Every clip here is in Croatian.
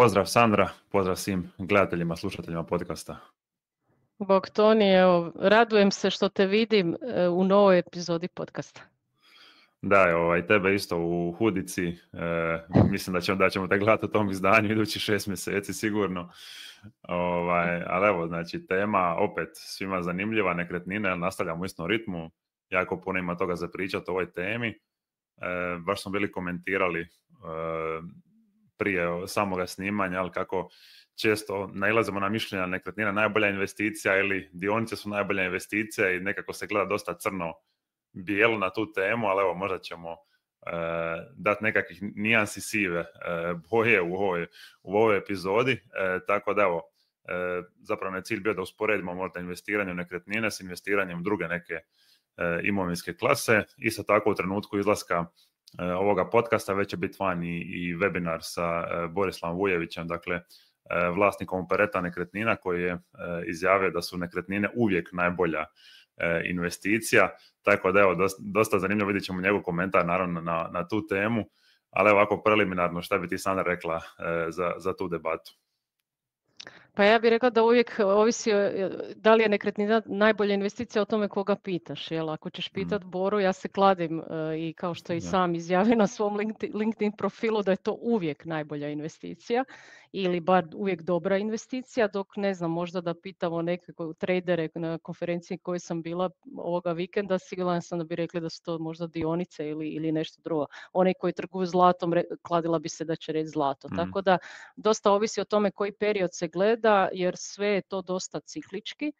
Pozdrav Sandra, pozdrav svim gledateljima, slušateljima podcasta. Bog Toni, radujem se što te vidim e, u novoj epizodi podcasta. Da, ovaj, tebe isto u Hudici, e, mislim da ćemo, da ćemo te gledati u tom izdanju idući šest mjeseci sigurno. Ovaj, ali evo, znači, tema opet svima zanimljiva, nekretnine, nastavljamo u istom ritmu, jako puno ima toga za pričati o ovoj temi. E, baš smo bili komentirali e, prije samoga snimanja, ali kako često nailazimo na mišljenja nekretnina najbolja investicija ili dionice su najbolja investicija i nekako se gleda dosta crno bijelo na tu temu, ali evo možda ćemo e, dati nekakvih nijansi sive e, boje u ovoj, u ovoj epizodi, e, tako da evo, e, zapravo je cilj bio da usporedimo možda investiranje u nekretnine s investiranjem u druge neke imovinske klase. Isto tako u trenutku izlaska E, ovoga podcasta već će biti van i, webinar sa e, Borislavom Vujevićem, dakle e, vlasnikom Pereta nekretnina koji je izjavio da su nekretnine uvijek najbolja investicija, tako da evo dosta, zanimljivo, vidjet ćemo njegov komentar naravno na, tu temu, ali ovako preliminarno šta bi ti Sandra rekla za tu debatu? Pa ja bih rekla da uvijek ovisi da li je nekretnina najbolja investicija o tome koga pitaš. Jel? Ako ćeš mhm. pitat Boru, ja se kladim e, i kao što i sam izjavio na svom LinkedIn profilu da je to uvijek najbolja investicija ili bar uvijek dobra investicija, dok ne znam, možda da pitamo neke tradere na konferenciji koje sam bila ovoga vikenda, siguran sam da bi rekli da su to možda dionice ili, ili nešto drugo. Oni koji trguju zlatom, kladila bi se da će reći zlato. Mm. Tako da dosta ovisi o tome koji period se gleda, jer sve je to dosta ciklički.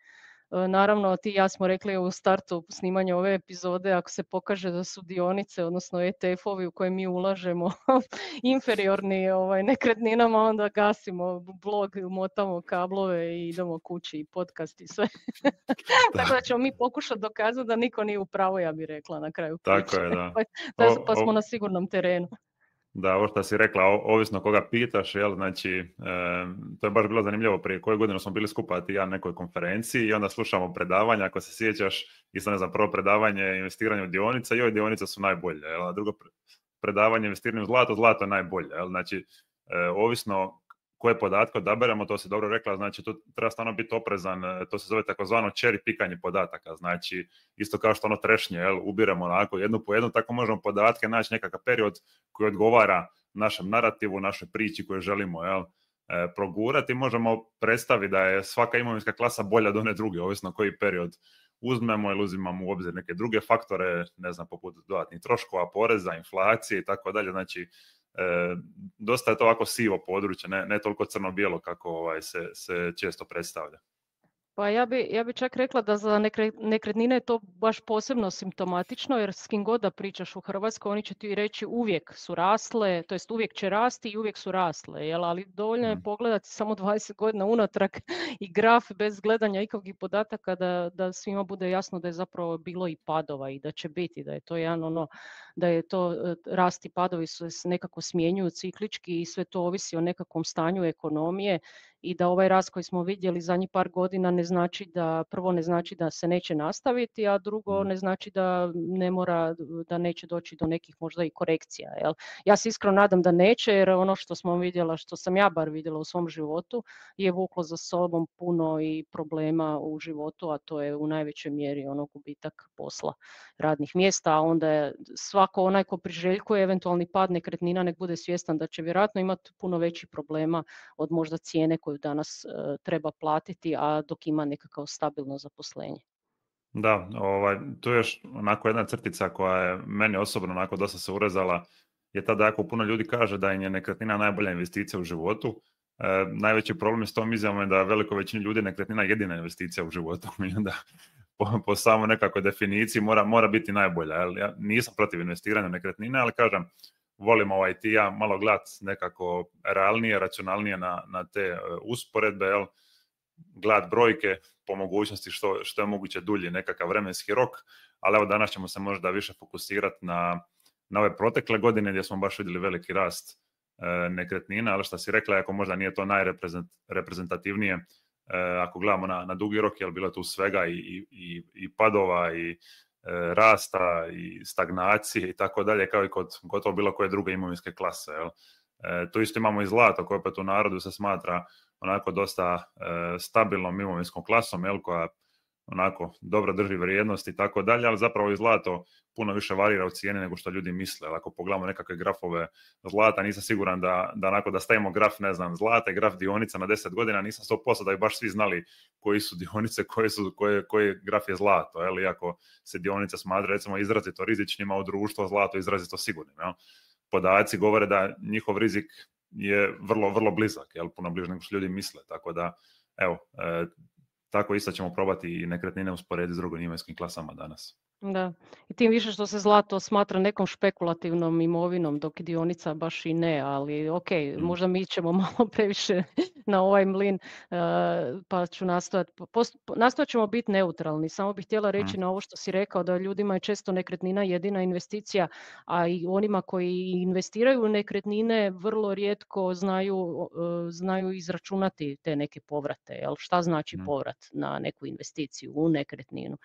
E, naravno, ti ja smo rekli u startu snimanja ove epizode, ako se pokaže da su dionice, odnosno ETF-ovi u koje mi ulažemo inferiorni ovaj, nekretninama, onda gasimo blog, motamo kablove i idemo kući i podcast i sve. Tako da ćemo mi pokušati dokazati da niko nije u pravu, ja bih rekla na kraju. Tako je, da. Pa, pa smo na sigurnom terenu da ovo što si rekla, ovisno koga pitaš, jel, znači, e, to je baš bilo zanimljivo, prije koje godine smo bili skupa ti ja na nekoj konferenciji i onda slušamo predavanja, ako se sjećaš, isto ne znam, prvo predavanje investiranje u dionice, joj, dionice su najbolje, jel, a drugo predavanje investiranje u zlato, zlato je najbolje, jel, znači, e, ovisno koje podatke odaberemo, to si dobro rekla, znači tu treba stvarno biti oprezan, e, to se zove takozvano cherry pikanje podataka, znači isto kao što ono trešnje, jel, ubiremo onako jednu po jednu, tako možemo podatke naći nekakav period koji odgovara našem narativu, našoj priči koju želimo, jel, e, progurati, možemo predstaviti da je svaka imovinska klasa bolja od one druge, ovisno koji period uzmemo ili uzimamo u obzir neke druge faktore, ne znam, poput dodatnih troškova, poreza, inflacije i tako dalje, znači E, dosta je to ovako sivo područje, ne, ne toliko crno-bijelo kako ovaj, se, se često predstavlja. Pa ja bi, ja čak rekla da za nekretnine je to baš posebno simptomatično jer s kim god da pričaš u Hrvatskoj oni će ti reći uvijek su rasle, to jest uvijek će rasti i uvijek su rasle, jel? ali dovoljno je mm. pogledati samo 20 godina unatrag i graf bez gledanja ikakvih podataka da, da svima bude jasno da je zapravo bilo i padova i da će biti, da je to jedan ono, da je to e, rasti padovi su nekako smjenjuju ciklički i sve to ovisi o nekakvom stanju ekonomije i da ovaj rast koji smo vidjeli zadnjih par godina ne znači da, prvo ne znači da se neće nastaviti, a drugo mm. ne znači da ne mora, da neće doći do nekih možda i korekcija. Jel? Ja se iskreno nadam da neće jer ono što smo vidjela, što sam ja bar vidjela u svom životu je vuklo za sobom puno i problema u životu, a to je u najvećoj mjeri ono gubitak posla radnih mjesta, a onda je svako onaj ko priželjkuje eventualni pad nekretnina nek bude svjestan da će vjerojatno imati puno većih problema od možda cijene koju danas e, treba platiti, a dok ima nekakav stabilno zaposlenje. Da, ovaj, tu je još onako jedna crtica koja je meni osobno onako dosta se urezala, je tada ako puno ljudi kaže da im je nekretnina najbolja investicija u životu. E, najveći problem s tom izjavom je da veliko većini ljudi nekretnina jedina investicija u životu i onda po, po samo nekakvoj definiciji mora, mora biti najbolja. Ja nisam protiv investiranja nekretnine, ali kažem, volimo ovaj ja malo gledat nekako realnije, racionalnije na, na te e, usporedbe, jel? gledat brojke po mogućnosti što, što je moguće dulji nekakav vremenski rok, ali evo danas ćemo se možda više fokusirati na, na ove protekle godine gdje smo baš vidjeli veliki rast e, nekretnina, ali što si rekla, ako možda nije to najreprezentativnije, e, ako gledamo na, na dugi rok, je bilo je tu svega i, i, i, i padova i E, rasta i stagnacije i tako dalje, kao i kod gotovo bilo koje druge imovinske klase. Jel? E, tu isto imamo i zlato koje opet u narodu se smatra onako dosta e, stabilnom imovinskom klasom, jel, koja onako dobro drži vrijednost i tako dalje, ali zapravo i zlato puno više varira u cijeni nego što ljudi misle. Ako pogledamo nekakve grafove zlata, nisam siguran da, da onako da stavimo graf, ne znam, zlata i graf dionica na 10 godina, nisam 100% da bi baš svi znali koji su dionice, koji su, koje, koji graf je zlato, jel? iako se dionice smatra recimo izrazito rizičnima u društvo, zlato izrazito sigurnim. Jel? Podaci govore da njihov rizik je vrlo, vrlo blizak, jel? puno bliže nego što ljudi misle, tako da Evo, e, tako isto ćemo probati i nekretnine usporediti s drugim imovinskim klasama danas. Da, i tim više što se zlato smatra nekom špekulativnom imovinom, dok dionica baš i ne, ali ok, mm. možda mi ćemo malo previše na ovaj mlin, eh, pa ću nastojati, nastojat ćemo biti neutralni, samo bih htjela reći mm. na ovo što si rekao, da ljudima je često nekretnina jedina investicija, a i onima koji investiraju u nekretnine vrlo rijetko znaju, eh, znaju izračunati te neke povrate, jel šta znači mm. povrat na neku investiciju u nekretninu.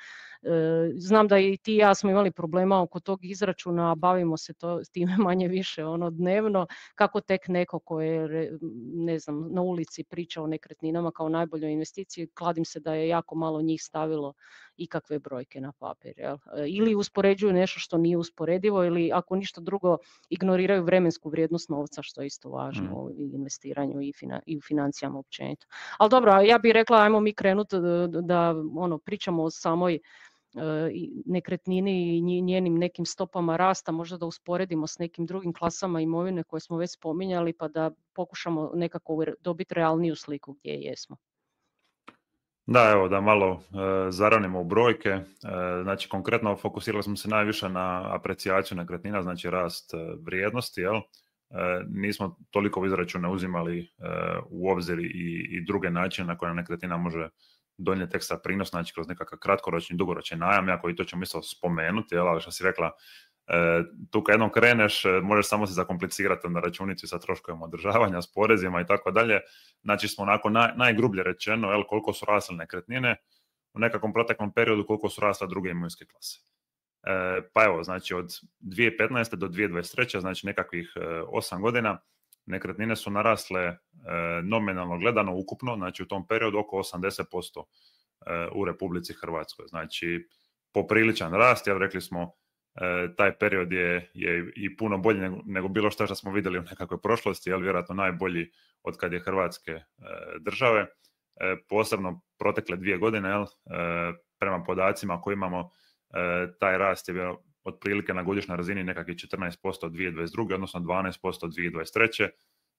E, znam da i ti i ja smo imali problema oko tog izračuna, bavimo se to, time manje više ono dnevno, kako tek neko ko je ne znam, na ulici priča o nekretninama kao najboljoj investiciji, kladim se da je jako malo njih stavilo ikakve brojke na papir. Jel? E, ili uspoređuju nešto što nije usporedivo ili ako ništa drugo ignoriraju vremensku vrijednost novca što je isto važno mm. u investiranju i, i u financijama općenito. Ali dobro, ja bih rekla ajmo mi krenuti e, da ono pričamo o samoj nekretnini i njenim nekim stopama rasta, možda da usporedimo s nekim drugim klasama imovine koje smo već spominjali, pa da pokušamo nekako dobiti realniju sliku gdje jesmo. Da, evo da malo e, zaranimo u brojke. E, znači konkretno fokusirali smo se najviše na aprecijaciju nekretnina, znači rast e, vrijednosti, jel? E, nismo toliko izračuna uzimali u obzir i, i druge načine na koje nekretnina može donijeti ekstra prinos, znači kroz nekakav kratkoročni, dugoročni najam, ja i to ćemo isto spomenuti, jel, ali što si rekla, E, tu kad jednom kreneš, e, možeš samo se zakomplicirati na računicu sa troškovima održavanja, s porezima i tako dalje. Znači smo onako naj, najgrublje rečeno jel, koliko su rasle nekretnine u nekakvom proteklom periodu koliko su rasle druge imovinske klase. E, pa evo, znači od 2015. do 2023. znači nekakvih 8 e, godina nekretnine su narasle e, nominalno gledano ukupno, znači u tom periodu oko 80% e, u Republici Hrvatskoj. Znači, popriličan rast, jer rekli smo, e, taj period je, je i puno bolji nego, bilo što što smo vidjeli u nekakvoj prošlosti, ali vjerojatno najbolji od kad je Hrvatske države. Posebno protekle dvije godine, prema podacima koje imamo, taj rast je bio otprilike na godišnjoj razini nekakvih 14% od 2022. odnosno 12% od 2023.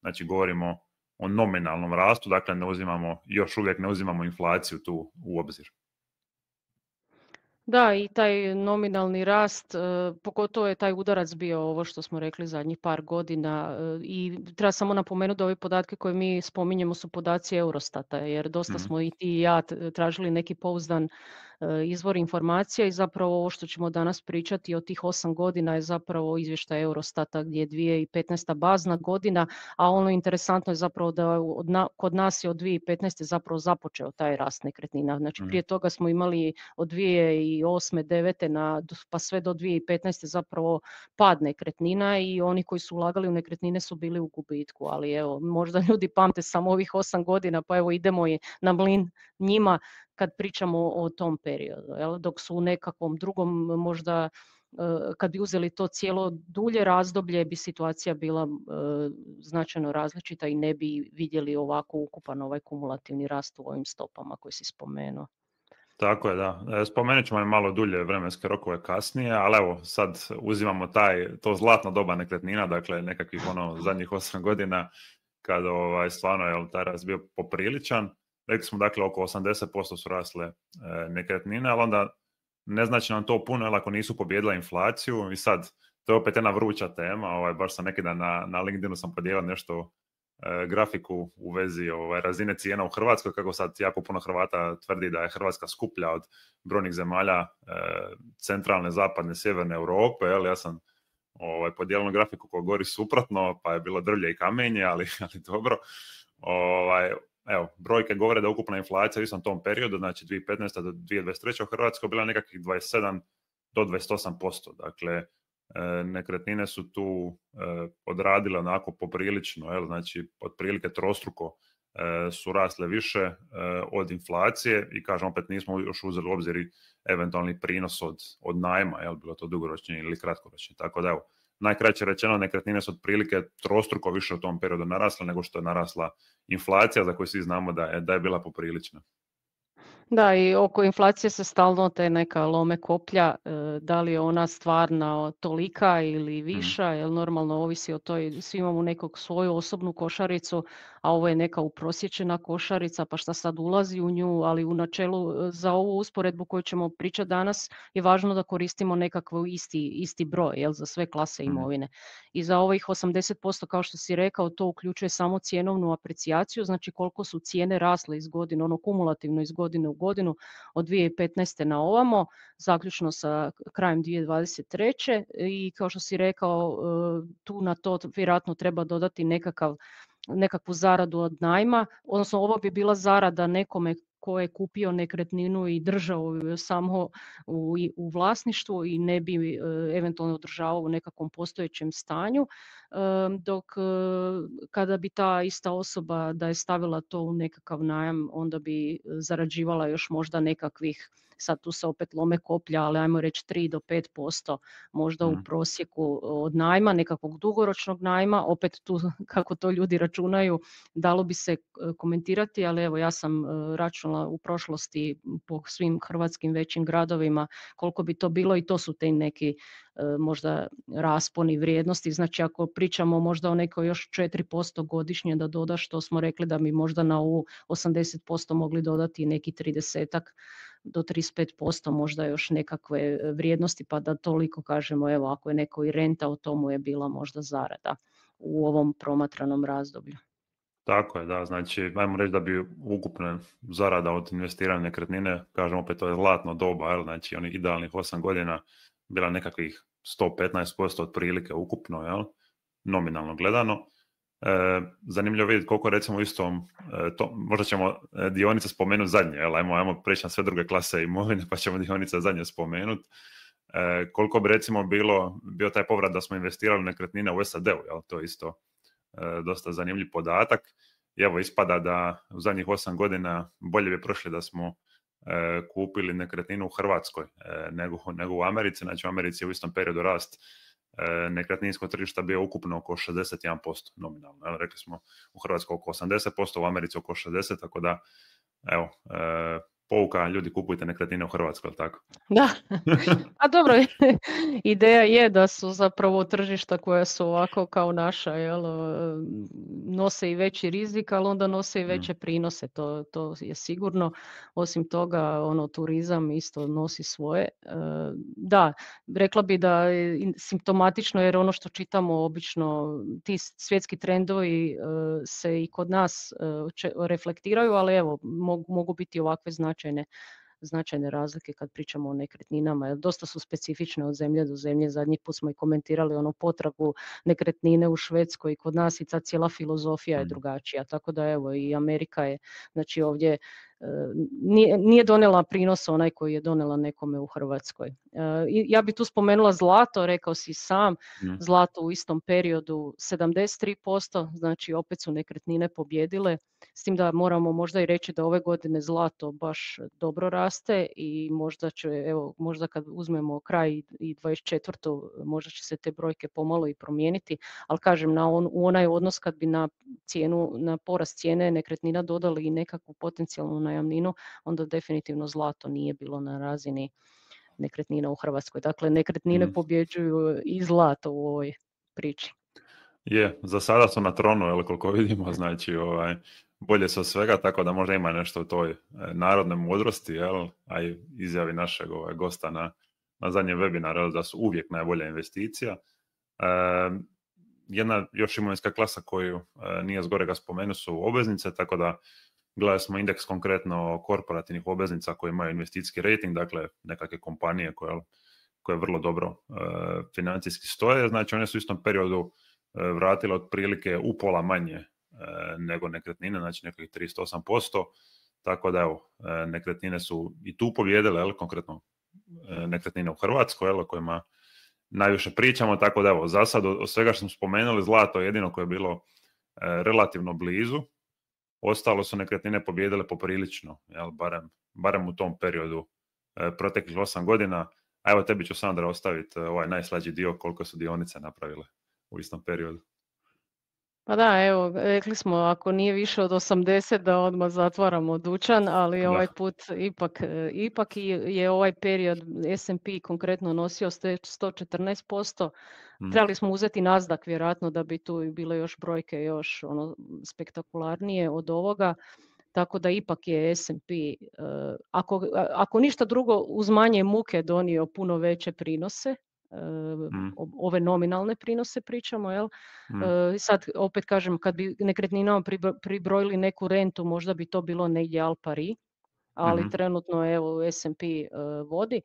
Znači govorimo o nominalnom rastu, dakle ne uzimamo, još uvijek ne uzimamo inflaciju tu u obzir. Da, i taj nominalni rast, e, pogotovo je taj udarac bio ovo što smo rekli zadnjih par godina e, i treba samo napomenuti da ove podatke koje mi spominjemo su podaci Eurostata, jer dosta mhm. smo i ti i ja tražili neki pouzdan E, izvor informacija i zapravo ovo što ćemo danas pričati o tih osam godina je zapravo izvještaj Eurostata gdje je 2015. bazna godina, a ono interesantno je zapravo da od kod nas je od 2015. zapravo započeo taj rast nekretnina. Znači mhm. prije toga smo imali od 2008. 9. Na, pa sve do 2015. zapravo pad nekretnina i oni koji su ulagali u nekretnine su bili u gubitku, ali evo možda ljudi pamte samo ovih osam godina pa evo idemo i na mlin njima kad pričamo o tom periodu, jel? dok su u nekakvom drugom možda e, kad bi uzeli to cijelo dulje razdoblje bi situacija bila e, značajno različita i ne bi vidjeli ovako ukupan ovaj kumulativni rast u ovim stopama koji si spomenuo. Tako je, da. E, spomenut ćemo i malo dulje vremenske rokove kasnije, ali evo sad uzimamo taj, to zlatno doba nekretnina, dakle nekakvih ono zadnjih osam godina kada ovaj, stvarno je taj rast bio popriličan rekli smo dakle oko 80% su rasle e, nekretnine, ali onda ne znači nam to puno, jer ako nisu pobjedila inflaciju i sad, to je opet jedna vruća tema, ovaj, baš sam neki dan na, na LinkedInu sam podijelio nešto e, grafiku u vezi ovaj, razine cijena u Hrvatskoj, kako sad jako puno Hrvata tvrdi da je Hrvatska skuplja od brojnih zemalja e, centralne, zapadne, sjeverne Europe, jel, ja sam ovaj, podijelio grafiku koja gori suprotno, pa je bilo drvlje i kamenje, ali, ali dobro. Ovaj, evo, brojke govore da ukupna inflacija u istom tom periodu, znači 2015. do 2023. u Hrvatskoj bila nekakvih 27 do 28%. Dakle, e, nekretnine su tu e, odradile onako poprilično, jel, znači otprilike trostruko e, su rasle više od inflacije i kažem opet nismo još uzeli u obzir eventualni prinos od, od najma, jel, bilo to dugoročni ili kratkoročni. Tako da evo, najkraće rečeno nekretnine su otprilike trostruko više u tom periodu narasle nego što je narasla inflacija za koju svi znamo da je, da je bila poprilična. Da, i oko inflacije se stalno te neka lome koplja, e, da li je ona stvarna tolika ili mhm. viša, jer normalno ovisi o toj, svi imamo nekog svoju osobnu košaricu, a ovo je neka uprosječena košarica, pa šta sad ulazi u nju, ali u načelu e, za ovu usporedbu koju ćemo pričati danas je važno da koristimo nekakav isti, isti broj jel, za sve klase mhm. imovine. I za ovih 80%, kao što si rekao, to uključuje samo cjenovnu aprecijaciju, znači koliko su cijene rasle iz godine, ono kumulativno iz godine godinu od 2015. na ovamo, zaključno sa krajem 2023. I kao što si rekao, e, tu na to vjerojatno treba dodati nekakav nekakvu zaradu od najma, odnosno ovo bi bila zarada nekome ko je kupio nekretninu i držao ju samo u, u vlasništvu i ne bi e, eventualno održavao u nekakvom postojećem stanju e, dok e, kada bi ta ista osoba da je stavila to u nekakav najam onda bi zarađivala još možda nekakvih sad tu se opet lome koplja, ali ajmo reći 3 do 5% možda u mm. prosjeku e, od najma, nekakvog dugoročnog najma, opet tu kako to ljudi računaju, dalo bi se e, komentirati, ali evo ja sam e, računala u prošlosti po svim hrvatskim većim gradovima koliko bi to bilo i to su te neki možda rasponi vrijednosti. Znači ako pričamo možda o nekoj još 4% godišnje da dodaš, što smo rekli da bi možda na ovu 80% mogli dodati neki 30-ak do 35% možda još nekakve e, vrijednosti pa da toliko kažemo evo ako je neko i renta, o tomu je bila možda zarada u ovom promatranom razdoblju. Tako je, da, znači, ajmo reći da bi ukupna zarada od investiranja nekretnine, kažemo, opet to je zlatno doba, jel? znači onih idealnih 8 godina, bila nekakvih 115% otprilike ukupno, jel? nominalno gledano, E, zanimljivo vidjeti koliko recimo istom, e, to, možda ćemo e, dionice spomenuti zadnje, jel? Ajmo, ajmo preći na sve druge klase imovine pa ćemo dionice zadnje spomenuti. E, koliko bi recimo bilo, bio taj povrat da smo investirali nekretnine u SAD-u, jel? to je isto dosta zanimljiv podatak. I evo, ispada da u zadnjih osam godina bolje bi prošli da smo kupili nekretninu u Hrvatskoj nego, nego u Americi. Znači u Americi je u istom periodu rast E, nekretninskog tržišta bio ukupno oko 61% nominalno. Rekli smo u Hrvatskoj oko 80%, u Americi oko 60%, tako da evo, e, pouka ljudi kupujte nekretnine u Hrvatskoj, ali tako? Da, a pa dobro, ideja je da su zapravo tržišta koja su ovako kao naša, jel, nose i veći rizik, ali onda nose i mm. veće prinose, to, to je sigurno. Osim toga, ono, turizam isto nosi svoje. E, da, rekla bi da je simptomatično, jer ono što čitamo obično, ti svjetski trendovi e, se i kod nas e, reflektiraju, ali evo, mogu biti ovakve znači značajne, značajne razlike kad pričamo o nekretninama. Jer dosta su specifične od zemlje do zemlje. Zadnji put smo i komentirali onu potragu nekretnine u Švedskoj i kod nas i ta cijela filozofija je mm. drugačija. Tako da evo i Amerika je znači ovdje nije, nije donijela prinos onaj koji je donijela nekome u Hrvatskoj. E, ja bi tu spomenula zlato, rekao si sam, zlato u istom periodu 73%, znači opet su nekretnine pobjedile, s tim da moramo možda i reći da ove godine zlato baš dobro raste i možda će, evo, možda kad uzmemo kraj i 24. možda će se te brojke pomalo i promijeniti, ali kažem, na u onaj odnos kad bi na cijenu, na porast cijene nekretnina dodali i nekakvu potencijalnu najamninu, onda definitivno zlato nije bilo na razini nekretnina u Hrvatskoj. Dakle, nekretnine mm. pobjeđuju i zlato u ovoj priči. Je, za sada su na tronu, jel, koliko vidimo, znači ovaj, bolje su svega, tako da možda ima nešto u toj e, narodnoj mudrosti, jel, a i izjavi našeg ovaj, gosta na, na zadnjem webinaru, da su uvijek najbolja investicija. E, jedna još imovinska klasa koju e, nije zgore ga spomenu su obveznice, tako da Gledali smo indeks konkretno korporativnih obveznica koje imaju investicijski rating, dakle nekakve kompanije koje, koje vrlo dobro e, financijski stoje. Znači one su u istom periodu e, vratile otprilike upola manje e, nego nekretnine, znači nekakvih 38%. Tako da evo, nekretnine su i tu pobjedile, jel, konkretno nekretnine u Hrvatskoj, jel, o kojima najviše pričamo, tako da evo, za sad od svega što smo spomenuli, zlato je jedino koje je bilo relativno blizu, ostalo su nekretnine pobjedile poprilično, jel, barem, barem u tom periodu e, proteklih osam godina. A evo tebi ću Sandra ostaviti e, ovaj najslađi dio koliko su dionice napravile u istom periodu. Pa da, evo, rekli smo ako nije više od 80 da odmah zatvaramo dućan, ali ovaj put ipak, e, ipak je ovaj period S&P konkretno nosio 114%. posto mm. Trebali smo uzeti nazdak vjerojatno da bi tu bile još brojke još ono spektakularnije od ovoga. Tako da ipak je S&P, e, ako, ako ništa drugo, uz manje muke donio puno veće prinose Mm. ove nominalne prinose pričamo, jel? Mm. E, sad opet kažem, kad bi nekretninama pribrojili neku rentu, možda bi to bilo negdje al pari, ali mm-hmm. trenutno evo S&P e, vodi.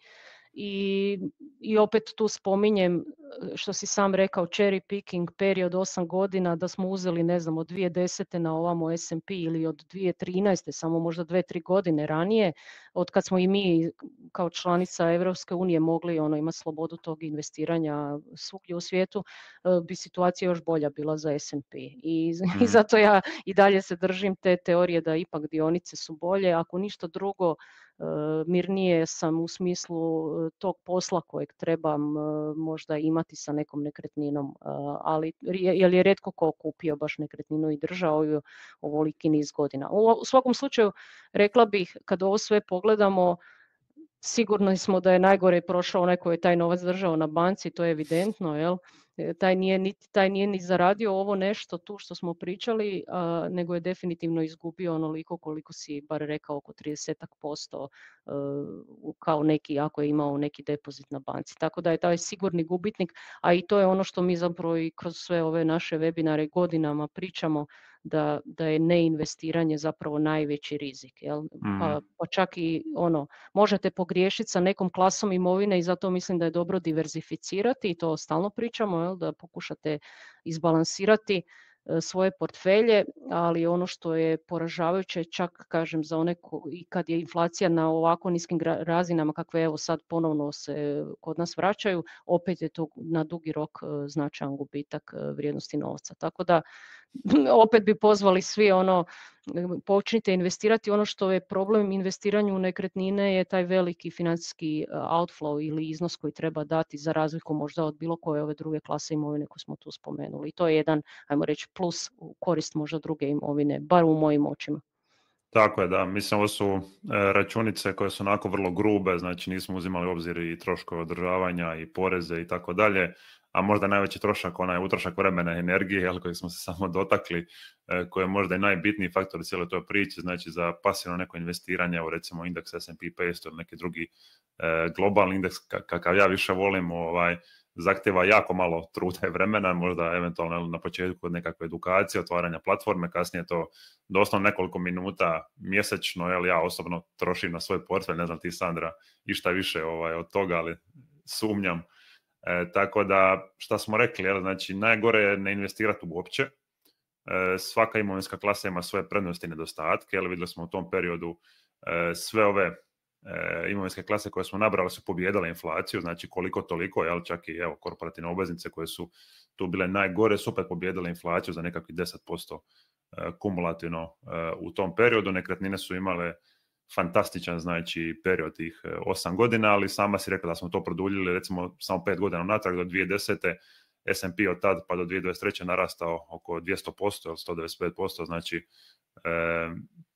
I, I opet tu spominjem e, što si sam rekao cherry picking period 8 godina da smo uzeli ne znam od 2010. na ovamo S&P ili od 2013. samo možda 2-3 godine ranije od kad smo i mi kao članica Evropske unije mogli ono ima slobodu tog investiranja svugdje u svijetu e, bi situacija još bolja bila za S&P I, i mm. zato ja i dalje se držim te teorije da ipak dionice su bolje ako ništa drugo E, mirnije sam u smislu e, tog posla kojeg trebam e, možda imati sa nekom nekretninom, ali jel je redko ko kupio baš nekretninu i držao ju ovoliki niz godina. U svakom slučaju rekla bih kad ovo sve pogledamo sigurno smo da je najgore prošao onaj koji je taj novac držao na banci, to je evidentno, jel? E, taj nije, ni, taj nije ni zaradio ovo nešto tu što smo pričali, nego je definitivno izgubio onoliko koliko si bar rekao oko 30% posto e, kao neki ako je imao neki depozit na banci. Tako da je taj sigurni gubitnik, a i to je ono što mi zapravo i kroz sve ove naše webinare godinama pričamo, da, da je neinvestiranje zapravo najveći rizik. Jel? Pa, mhm. pa čak i ono, možete pogriješiti sa nekom klasom imovine i zato mislim da je dobro diverzificirati i to stalno pričamo, jel? da pokušate izbalansirati e, svoje portfelje, ali ono što je poražavajuće čak kažem za one i kad je inflacija na ovako niskim razinama kakve evo sad ponovno se kod nas vraćaju, opet je to na dugi rok e, značajan gubitak e, vrijednosti novca. Tako da opet bi pozvali svi ono počnite investirati. Ono što je problem investiranju u nekretnine je taj veliki financijski e, outflow ili iznos koji treba dati za razliku možda od bilo koje ove druge klase imovine koje smo tu spomenuli. I to je jedan, ajmo reći, plus korist možda druge imovine, bar u mojim očima. Tako je, da. Mislim, ovo su e, računice koje su onako vrlo grube, znači nismo uzimali obzir i troškove održavanja i poreze i tako dalje a možda najveći trošak, onaj utrošak vremena i energije, jel, koji smo se samo dotakli, e, koji je možda i najbitniji faktor u cijeloj toj priči, znači za pasivno neko investiranje u recimo indeks S&P 500 ili neki drugi e, globalni indeks kakav ja više volim, ovaj, zahtjeva jako malo truda i vremena, možda eventualno na početku nekakve edukacije, otvaranja platforme, kasnije to doslovno nekoliko minuta mjesečno, jel ja osobno trošim na svoj portfelj, ne znam ti Sandra išta više ovaj, od toga, ali sumnjam E, tako da, šta smo rekli, jel? znači najgore je ne investirati uopće. E, svaka imovinska klasa ima svoje prednosti i nedostatke, jel vidjeli smo u tom periodu e, sve ove e, imovinske klase koje smo nabrali su pobjedale inflaciju, znači koliko toliko, jel čak i evo korporativne obveznice koje su tu bile najgore su opet pobjedale inflaciju za nekakvih 10% kumulativno u tom periodu. Nekretnine su imale fantastičan znači period tih e, osam godina, ali sama si rekla da smo to produljili recimo samo pet godina natrag do 2010. S&P od tad pa do 2023. narastao oko 200% ili 195%, znači e,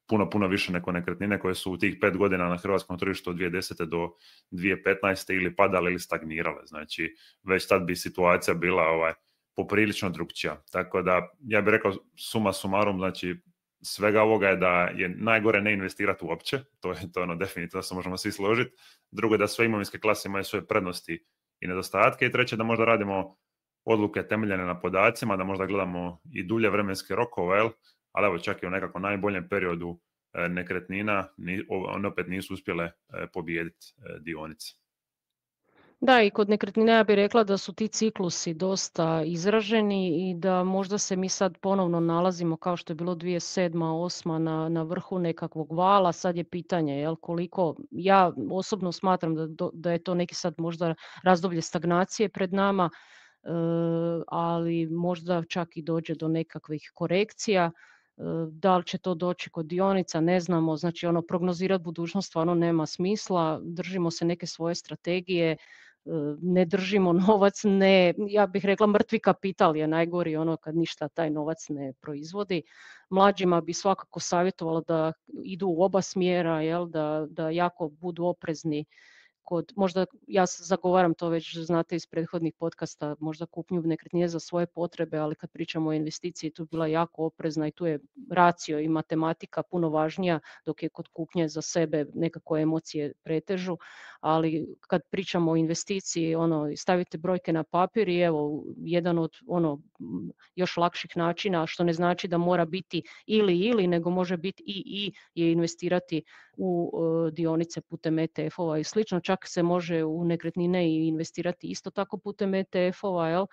puno, puno više neko nekretnine koje su u tih pet godina na hrvatskom tržištu od 2010. do 2015. ili padale ili stagnirale. Znači, već tad bi situacija bila ovaj, poprilično drugčija. Tako da, ja bih rekao, suma sumarom, znači, svega ovoga je da je najgore ne investirati uopće, to je to ono definitivno da se možemo svi složiti. Drugo je da sve imovinske klase imaju svoje prednosti i nedostatke i treće da možda radimo odluke temeljene na podacima, da možda gledamo i dulje vremenske rokove, ali evo čak i u nekako najboljem periodu e, nekretnina, one opet nisu uspjele e, pobijediti e, dionice. Da, i kod nekretnina ja bih rekla da su ti ciklusi dosta izraženi i da možda se mi sad ponovno nalazimo kao što je bilo 2007. 2008. Na, na vrhu nekakvog vala. Sad je pitanje jel, koliko, ja osobno smatram da, je to neki sad možda razdoblje stagnacije pred nama, e, ali možda čak i dođe do nekakvih korekcija. E, da li će to doći kod dionica, ne znamo. Znači, ono, prognozirati budućnost stvarno nema smisla. Držimo se neke svoje strategije, ne držimo novac, ne, ja bih rekla mrtvi kapital je najgori ono kad ništa taj novac ne proizvodi. Mlađima bi svakako savjetovala da idu u oba smjera, jel, da, da jako budu oprezni kod, možda ja zagovaram to već znate iz prethodnih podcasta, možda kupnju nekretnine za svoje potrebe, ali kad pričamo o investiciji tu je bila jako oprezna i tu je racio i matematika puno važnija dok je kod kupnje za sebe nekako emocije pretežu, ali kad pričamo o investiciji, ono, stavite brojke na papir i evo, jedan od ono, još lakših načina, što ne znači da mora biti ili ili, nego može biti i i je investirati u e, dionice putem ETF-ova i slično, čak se može u nekretnine i investirati isto tako putem ETF-ova,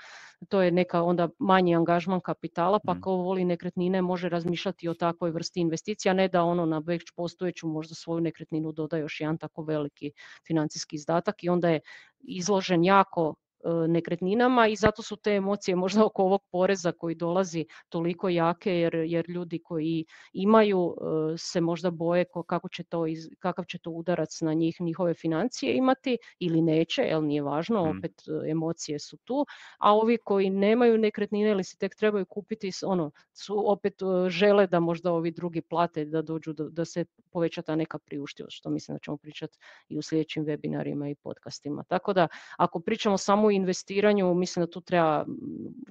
to je neka onda manji angažman kapitala, pa mm. ko voli nekretnine može razmišljati o takvoj vrsti investicija, ne da ono na već postojeću možda svoju nekretninu doda još jedan tako veliki financijski izdatak i onda je izložen jako Eh, nekretninama i zato su te emocije možda oko ovog poreza koji dolazi toliko jake jer, jer ljudi koji imaju eh, se možda boje kako će to iz, kakav će to udarac na njih njihove financije imati ili neće, jel nije važno, mm. opet eh, emocije su tu, a ovi koji nemaju nekretnine ili si tek trebaju kupiti, ono, su opet žele da možda ovi drugi plate da dođu, da, da se poveća ta neka priuštivost, što mislim da ćemo pričati i u sljedećim webinarima i podcastima. Tako da, ako pričamo samo investiranju mislim da tu treba mm,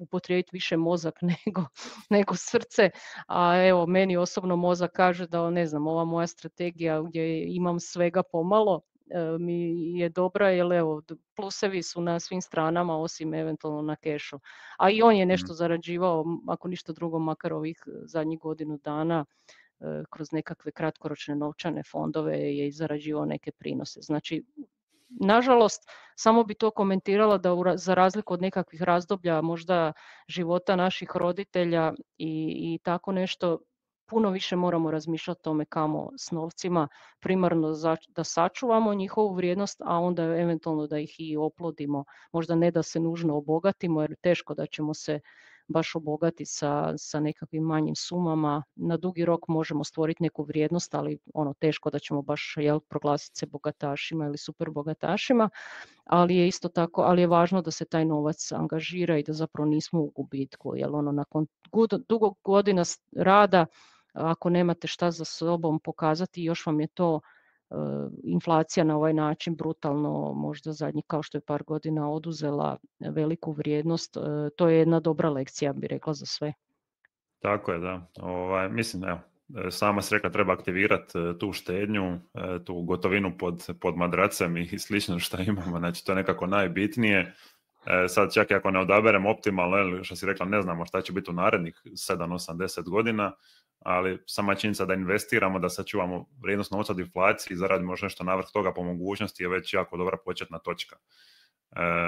upotrijebiti više mozak nego, nego srce, a evo meni osobno mozak kaže da ne znam, ova moja strategija gdje imam svega pomalo, e, mi je dobra jer evo plusevi su na svim stranama osim eventualno na kešu. A i on je mhm. nešto zarađivao, ako ništa drugo, makar ovih zadnjih godinu dana e, kroz nekakve kratkoročne novčane fondove je i zarađivao neke prinose. Znači nažalost, samo bi to komentirala da za razliku od nekakvih razdoblja možda života naših roditelja i, i tako nešto, puno više moramo razmišljati o tome kamo s novcima, primarno da sačuvamo njihovu vrijednost, a onda eventualno da ih i oplodimo. Možda ne da se nužno obogatimo, jer teško da ćemo se baš obogati sa, sa nekakvim manjim sumama. Na dugi rok možemo stvoriti neku vrijednost, ali ono teško da ćemo baš jel, proglasiti se bogatašima ili super bogatašima, ali je isto tako, ali je važno da se taj novac angažira i da zapravo nismo u gubitku, jer ono nakon dugog godina rada ako nemate šta za sobom pokazati, još vam je to E, inflacija na ovaj način brutalno možda zadnji kao što je par godina oduzela veliku vrijednost, e, to je jedna dobra lekcija bi rekla za sve. Tako je, da. Ovaj, mislim, evo, e, sama se rekla treba aktivirati tu štednju, tu gotovinu pod, pod madracem i slično što imamo, znači to je nekako najbitnije. Sad čak i ako ne odaberem optimalno, što si rekla, ne znamo šta će biti u narednih 7-80 godina, ali sama činjenica da investiramo, da sačuvamo vrijednost novca od inflacije i zaradimo još nešto navrh toga po mogućnosti je već jako dobra početna točka.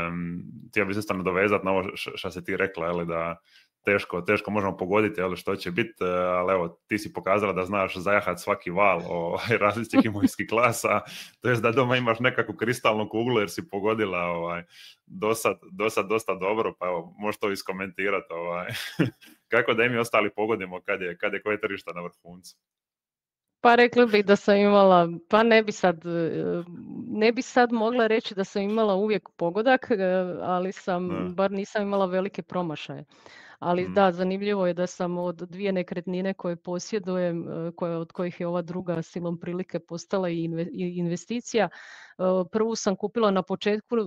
Um, ja bih se stvarno dovezati na ovo što si ti rekla, ali da teško, teško možemo pogoditi ali što će biti, e, ali evo ti si pokazala da znaš zajahat svaki val o različitih imovinskih klasa, to jest da doma imaš nekakvu kristalnu kuglu jer si pogodila ovaj, dosad, dosad dosta dobro, pa evo, možeš to iskomentirati ovaj. kako da i mi ostali pogodimo kad je, kad je koje na vrhuncu. Pa rekla bih da sam imala, pa ne bi sad, e, ne bi sad mogla reći da sam imala uvijek pogodak, e, ali sam, bar nisam imala velike promašaje ali mm. da, zanimljivo je da sam od dvije nekretnine koje posjedujem, e, koje, od kojih je ova druga silom prilike postala i investicija, e, prvu sam kupila na početku e,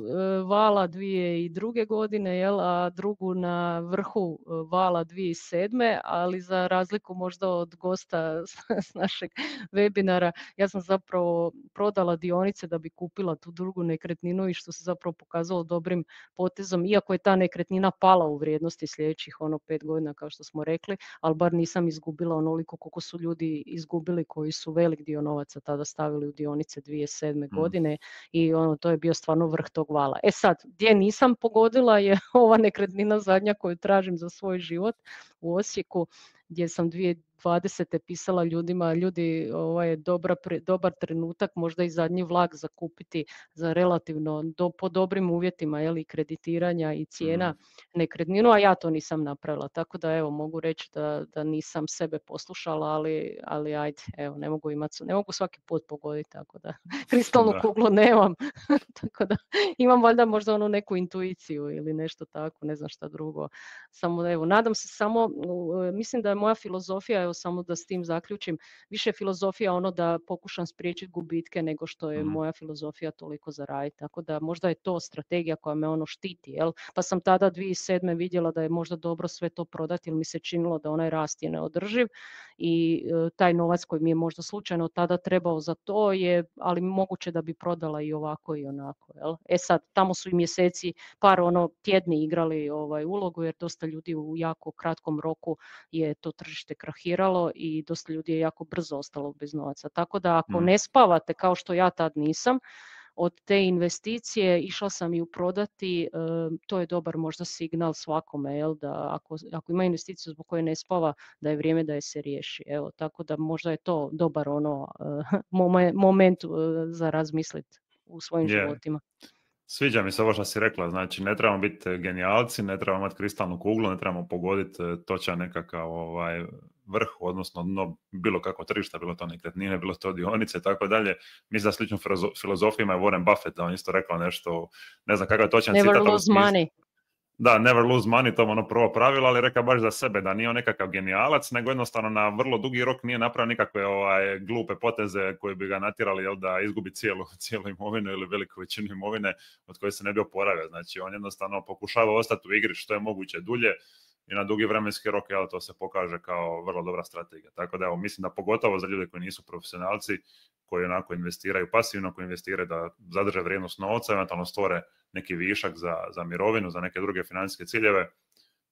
vala dvije druge godine, jel, a drugu na vrhu vala dvije sedme, ali za razliku možda od gosta s našeg webinara, ja sam zapravo prodala dionice da bi kupila tu drugu nekretninu i što se zapravo pokazalo dobrim potezom, iako je ta nekretnina pala u vrijednosti sljedećih ono pet godina kao što smo rekli, ali bar nisam izgubila onoliko koliko su ljudi izgubili koji su velik dio novaca tada stavili u dionice 2007. Mm. godine i ono to je bio stvarno vrh tog vala. E sad, gdje nisam pogodila je ova nekretnina zadnja koju tražim za svoj život u Osijeku gdje sam dvije 2020. pisala ljudima, ljudi, ovo ovaj, je dobra, dobar trenutak, možda i zadnji vlak zakupiti za relativno do, po dobrim uvjetima ili kreditiranja i cijena mm. nekretninu, a ja to nisam napravila. Tako da evo mogu reći da, da nisam sebe poslušala, ali, ali ajde, evo, ne mogu imati, ne mogu svaki put pogoditi, tako da kristalnu da. kuglu nemam. tako da imam valjda možda onu neku intuiciju ili nešto tako, ne znam šta drugo. Samo evo, nadam se samo, mislim da je moja filozofija, evo samo da s tim zaključim, više filozofija ono da pokušam spriječiti gubitke nego što je mhm. moja filozofija toliko zaraditi. Tako da možda je to strategija koja me ono štiti. Jel? Pa sam tada 2007. vidjela da je možda dobro sve to prodati jer mi se činilo da onaj rast je neodrživ i e, taj novac koji mi je možda slučajno tada trebao za to je, ali moguće da bi prodala i ovako i onako. Jel? E sad, tamo su i mjeseci, par ono tjedni igrali ovaj ulogu jer dosta ljudi u jako kratkom roku je to tržište krahira eksplodiralo i dosta ljudi je jako brzo ostalo bez novaca. Tako da ako mm. ne spavate kao što ja tad nisam, od te investicije išla sam ju prodati, ehm, to je dobar možda signal svakome, jel, da ako, ako ima investiciju zbog koje ne spava, da je vrijeme da je se riješi. Evo, tako da možda je to dobar ono eh, moment eh, za razmisliti u svojim yeah. životima. Sviđa mi se ovo što si rekla, znači ne trebamo biti genijalci, ne trebamo imati kristalnu kuglu, ne trebamo pogoditi eh, točan nekakav ovaj, vrh, odnosno dno bilo kako tržišta, bilo to nekretnine, bilo to dionice i tako dalje. Mislim da sličnu filozofiju ima Warren Buffett, da on isto rekao nešto, ne znam kakav je točan Never Lose money. Da, never lose money, to je ono prvo pravilo, ali reka baš za sebe da nije on nekakav genijalac, nego jednostavno na vrlo dugi rok nije napravio nikakve ovaj, glupe poteze koje bi ga natirali da izgubi cijelu, cijelu imovinu ili veliku većinu imovine od koje se ne bi oporavio. Znači, on jednostavno pokušava ostati u igri što je moguće dulje, i na dugi vremenski rok, jel, to se pokaže kao vrlo dobra strategija. Tako da, evo, mislim da pogotovo za ljude koji nisu profesionalci, koji onako investiraju pasivno, koji investiraju da zadrže vrijednost novca, eventualno stvore neki višak za, za mirovinu, za neke druge financijske ciljeve,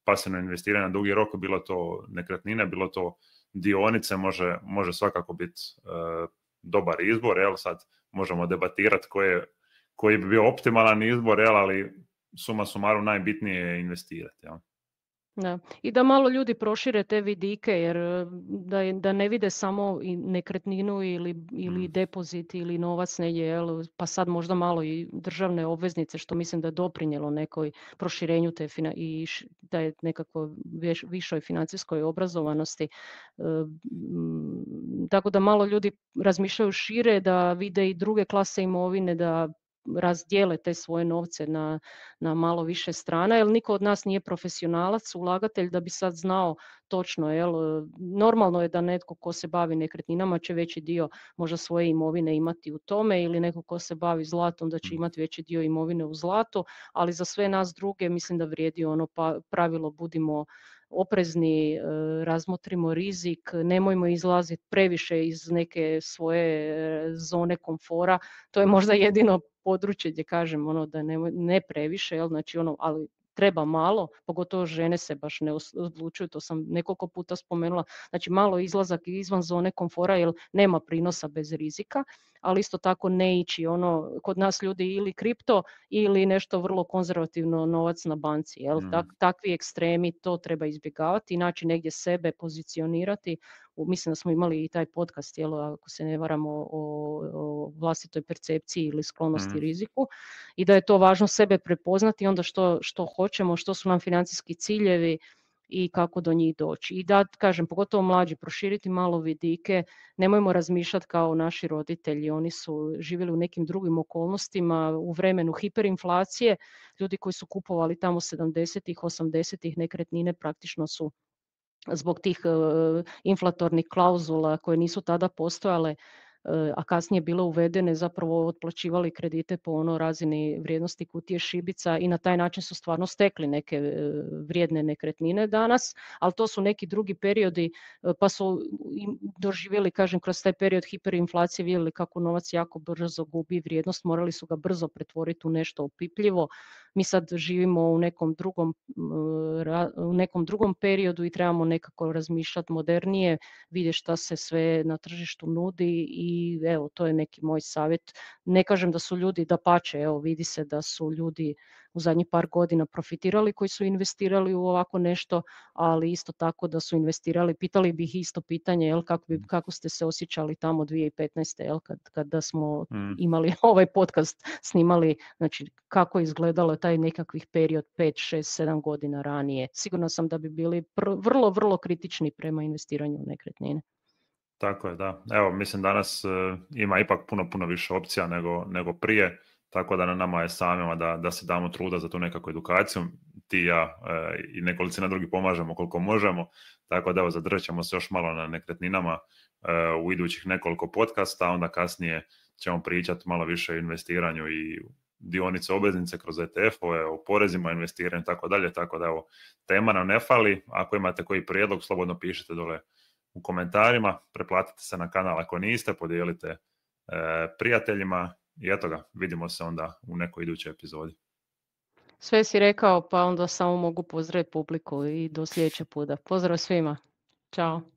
pasivno investiranje na dugi rok, bilo to nekretnine, bilo to dionice, može, može svakako biti e, dobar izbor, jel, sad možemo debatirati koji bi bio optimalan izbor, jel, ali suma sumaru najbitnije je investirati, jel. Da. I da malo ljudi prošire te vidike jer da, da ne vide samo i nekretninu ili, ili mm. depozit ili novac negdje, pa sad možda malo i državne obveznice što mislim da je doprinjelo nekoj proširenju te fina i da je nekako veš, višoj financijskoj obrazovanosti. E, tako da malo ljudi razmišljaju šire da vide i druge klase imovine, da razdijele te svoje novce na, na malo više strana, jer niko od nas nije profesionalac, ulagatelj da bi sad znao točno, jel, normalno je da netko ko se bavi nekretninama će veći dio možda svoje imovine imati u tome ili neko ko se bavi zlatom da će mm. imati veći dio imovine u zlatu, ali za sve nas druge mislim da vrijedi ono pa, pravilo budimo oprezni, e, razmotrimo rizik, nemojmo izlaziti previše iz neke svoje e, zone komfora. To je možda jedino područje gdje kažem ono da ne, ne previše, jel, znači ono, ali treba malo, pogotovo žene se baš ne odlučuju, to sam nekoliko puta spomenula, znači malo izlazak izvan zone komfora jer nema prinosa bez rizika ali isto tako ne ići ono kod nas ljudi ili kripto ili nešto vrlo konzervativno novac na banci jel mm. tak, takvi ekstremi to treba izbjegavati naći negdje sebe pozicionirati mislim da smo imali i taj podcast jel ako se ne varamo o, vlastitoj percepciji ili sklonosti mm. riziku i da je to važno sebe prepoznati onda što, što hoćemo što su nam financijski ciljevi i kako do njih doći. I da, kažem, pogotovo mlađi, proširiti malo vidike, nemojmo razmišljati kao naši roditelji, oni su živjeli u nekim drugim okolnostima, u vremenu hiperinflacije, ljudi koji su kupovali tamo 70-ih, 80-ih nekretnine praktično su zbog tih e, inflatornih klauzula koje nisu tada postojale a kasnije bile uvedene, zapravo otplaćivali kredite po ono razini vrijednosti kutije šibica i na taj način su stvarno stekli neke e, vrijedne nekretnine danas, ali to su neki drugi periodi e, pa su doživjeli, kažem, kroz taj period hiperinflacije vidjeli kako novac jako brzo gubi vrijednost, morali su ga brzo pretvoriti u nešto opipljivo, mi sad živimo u nekom drugom, u nekom drugom periodu i trebamo nekako razmišljati modernije, vidjeti šta se sve na tržištu nudi i evo, to je neki moj savjet. Ne kažem da su ljudi da pače, evo, vidi se da su ljudi u zadnjih par godina profitirali koji su investirali u ovako nešto, ali isto tako da su investirali, pitali bih isto pitanje jel, kako, bi, mm. kako ste se osjećali tamo 2015. Jel, kad, kada smo mm. imali ovaj podcast snimali, znači kako izgledalo taj nekakvih period 5, 6, 7 godina ranije. Sigurno sam da bi bili vrlo, vrlo kritični prema investiranju u nekretnine. Tako je, da. Evo, mislim danas eh, ima ipak puno, puno više opcija nego, nego prije tako da na nama je samima da, da se damo truda za tu nekakvu edukaciju. Ti ja e, i nekolicina drugi pomažemo koliko možemo. Tako da evo zadržat ćemo se još malo na nekretninama e, u idućih nekoliko podcasta, onda kasnije ćemo pričati malo više o investiranju i dionice obveznice kroz ETF-ove, o porezima, investiranju i tako dalje, tako da evo, tema nam ne fali, ako imate koji prijedlog, slobodno pišite dole u komentarima, preplatite se na kanal ako niste, podijelite e, prijateljima i eto ga, vidimo se onda u nekoj idućoj epizodi. Sve si rekao, pa onda samo mogu pozdraviti publiku i do sljedećeg puta. Pozdrav svima. Ćao.